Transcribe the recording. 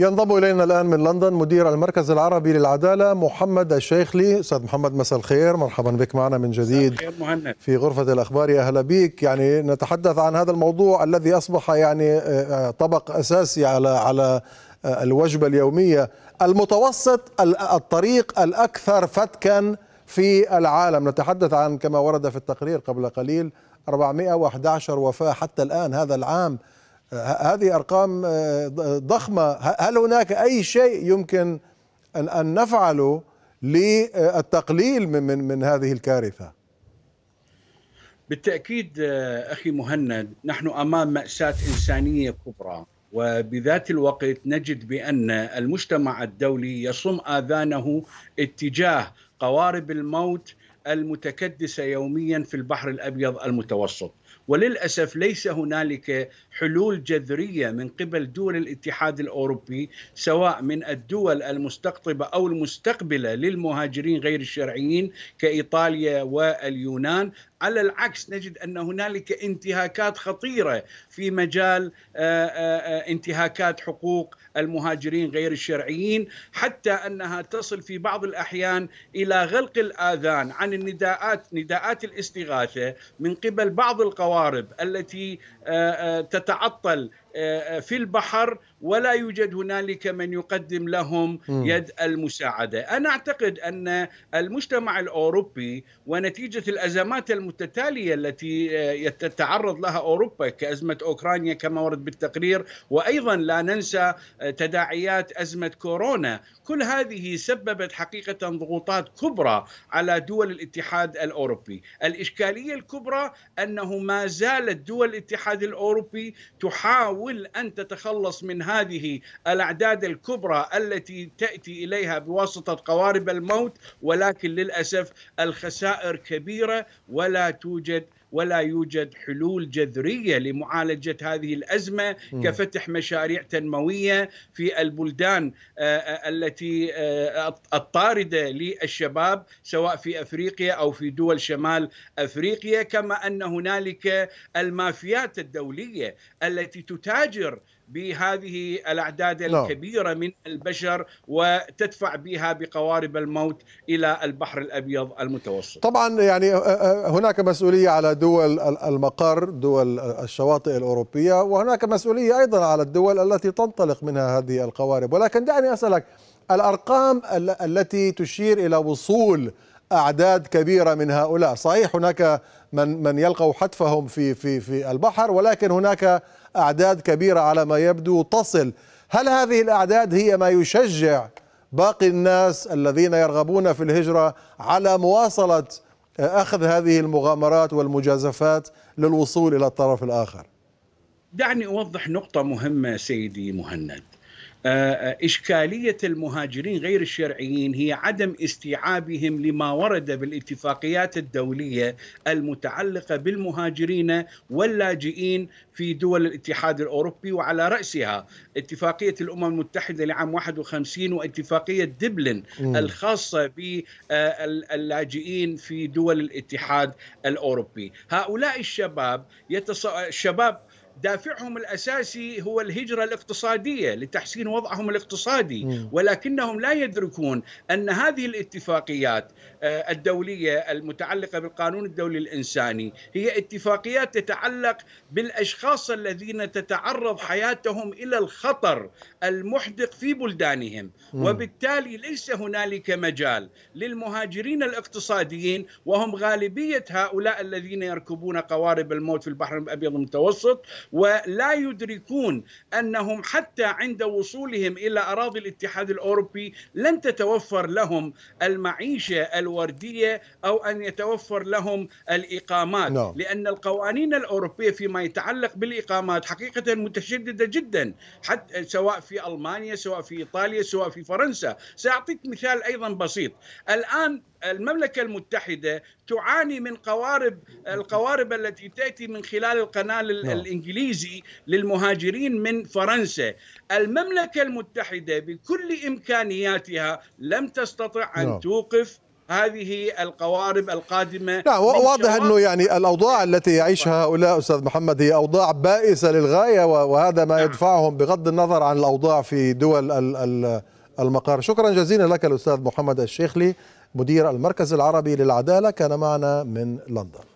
ينضم الينا الان من لندن مدير المركز العربي للعداله محمد الشيخلي استاذ محمد مساء الخير مرحبا بك معنا من جديد في غرفه الاخبار يا اهلا بك يعني نتحدث عن هذا الموضوع الذي اصبح يعني آه، آه، طبق اساسي على على آه، الوجبه اليوميه المتوسط الطريق الاكثر فتكا في العالم نتحدث عن كما ورد في التقرير قبل قليل 411 وفاه حتى الان هذا العام هذه ارقام آه، ضخمه هل هناك اي شيء يمكن ان ان نفعله للتقليل من من, من هذه الكارثه بالتاكيد آه، اخي مهند نحن امام ماساه انسانيه كبرى وبذات الوقت نجد بان المجتمع الدولي يصم اذانه اتجاه قوارب الموت المتكدسه يوميا في البحر الابيض المتوسط وللاسف ليس هنالك حلول جذريه من قبل دول الاتحاد الاوروبي سواء من الدول المستقطبه او المستقبله للمهاجرين غير الشرعيين كايطاليا واليونان على العكس نجد ان هنالك انتهاكات خطيره في مجال آه، آه، آه، انتهاكات حقوق المهاجرين غير الشرعيين حتى انها تصل في بعض الاحيان الى غلق الاذان عن النداءات نداءات الاستغاثه من قبل بعض القبائل القوارب التي آه، آه، تتعطل آه، في البحر ولا يوجد هنالك من يقدم لهم يد المساعده، انا اعتقد ان المجتمع الاوروبي ونتيجه الازمات المتتاليه التي يتعرض لها اوروبا كازمه اوكرانيا كما ورد بالتقرير وايضا لا ننسى تداعيات ازمه كورونا، كل هذه سببت حقيقه ضغوطات كبرى على دول الاتحاد الاوروبي، الاشكاليه الكبرى انه ما زالت دول الاتحاد الاوروبي تحاول ان تتخلص من هذه الاعداد الكبرى التي تاتي اليها بواسطه قوارب الموت ولكن للاسف الخسائر كبيره ولا توجد ولا يوجد حلول جذريه لمعالجه هذه الازمه كفتح مشاريع تنمويه في البلدان آه، آه، التي آه، الطارده للشباب سواء في افريقيا او في دول شمال افريقيا كما ان هنالك المافيات الدوليه التي تتاجر بهذه الاعداد نعم. الكبيره من البشر وتدفع بها بقوارب الموت الى البحر الابيض المتوسط. طبعا يعني هناك مسؤوليه على دول المقر دول الشواطئ الأوروبية وهناك مسؤولية أيضا على الدول التي تنطلق منها هذه القوارب ولكن دعني أسألك الأرقام التي تشير إلى وصول أعداد كبيرة من هؤلاء صحيح هناك من, من يلقوا حتفهم في, في, في البحر ولكن هناك أعداد كبيرة على ما يبدو تصل هل هذه الأعداد هي ما يشجع باقي الناس الذين يرغبون في الهجرة على مواصلة اخذ هذه المغامرات والمجازفات للوصول الى الطرف الاخر دعني اوضح نقطه مهمه سيدي مهند آه، آه، إشكالية المهاجرين غير الشرعيين هي عدم استيعابهم لما ورد بالاتفاقيات الدولية المتعلقة بالمهاجرين واللاجئين في دول الاتحاد الأوروبي وعلى رأسها اتفاقية الأمم المتحدة لعام 51 واتفاقية دبلن الخاصة باللاجئين آه، في دول الاتحاد الأوروبي هؤلاء الشباب يتص... الشباب دافعهم الاساسي هو الهجره الاقتصاديه لتحسين وضعهم الاقتصادي ولكنهم لا يدركون ان هذه الاتفاقيات آه، الدوليه المتعلقه بالقانون الدولي الانساني هي اتفاقيات تتعلق بالاشخاص الذين تتعرض حياتهم الى الخطر المحدق في بلدانهم وبالتالي ليس هنالك مجال للمهاجرين الاقتصاديين وهم غالبيه هؤلاء الذين يركبون قوارب الموت في البحر الابيض المتوسط ولا يدركون أنهم حتى عند وصولهم إلى أراضي الاتحاد الأوروبي لن تتوفر لهم المعيشة الوردية أو أن يتوفر لهم الإقامات no. نعم. لأن القوانين الأوروبية فيما يتعلق بالإقامات حقيقة متشددة جدا حتى سواء في ألمانيا سواء في إيطاليا سواء في فرنسا سأعطيك مثال أيضا بسيط الآن المملكة المتحدة تعاني من قوارب القوارب التي تأتي من خلال القناة نعم. الإنجليزية انجليزي للمهاجرين من فرنسا المملكه المتحده بكل امكانياتها لم تستطع ان نعم. توقف هذه القوارب القادمه نعم واضح انه يعني الاوضاع التي يعيشها هؤلاء استاذ محمد هي اوضاع بائسه للغايه وهذا ما نعم. يدفعهم بغض النظر عن الاوضاع في دول المقار شكرا جزيلا لك الاستاذ محمد الشيخلي مدير المركز العربي للعداله كان معنا من لندن